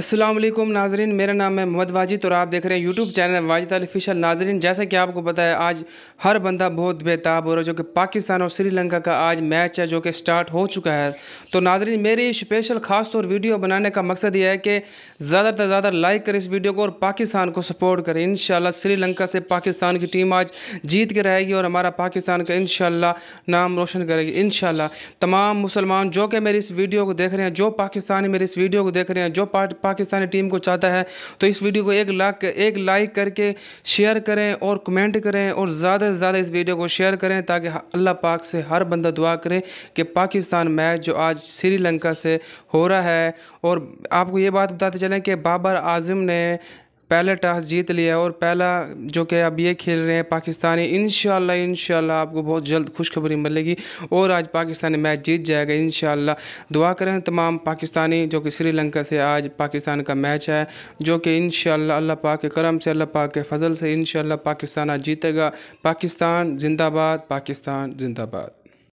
असलम नाजरीन मेरा नाम है मोहम्मद वाजिद और आप देख रहे हैं यूट्यूब चैनल वाजिद अलफिशल नाजरीन जैसा कि आपको पता है आज हर बंदा बहुत बेताब हो रहा है जो कि पाकिस्तान और श्रीलंका का आज मैच है जो कि स्टार्ट हो चुका है तो नाजरीन मेरी स्पेशल खास तौर वीडियो बनाने का मकसद यह है कि ज़्यादा से ज़्यादा लाइक करें इस वीडियो को और पाकिस्तान को सपोर्ट करें इन श्रीलंका से पाकिस्तान की टीम आज जीत के रहेगी और हमारा पाकिस्तान का इन नाम रोशन करेगी इन तमाम मुसलमान जो कि मेरी इस वीडियो को देख रहे हैं जो पाकिस्तानी मेरी इस वीडियो को देख रहे हैं जो पार्ट पाकिस्तानी टीम को चाहता है तो इस वीडियो को एक लाख एक लाइक करके शेयर करें और कमेंट करें और ज़्यादा से ज़्यादा इस वीडियो को शेयर करें ताकि अल्लाह पाक से हर बंदा दुआ करें कि पाकिस्तान मैच जो आज श्रीलंका से हो रहा है और आपको ये बात बताते चलें कि बाबर आजम ने पहले टास्क जीत लिया और पहला जो कि अब ये खेल रहे हैं पाकिस्तानी इन इन आपको बहुत जल्द खुशखबरी मिलेगी और आज पाकिस्तानी मैच जीत जाएगा इन दुआ करें तमाम पाकिस्तानी जो कि श्रीलंका से आज पाकिस्तान का मैच है जो कि इन अल्लाह पाक के करम से अल्लाह पाक के फजल से इन पाकिस्तान आज जीतेगा पाकिस्तान जिंदाबाद पाकिस्तान जिंदाबाद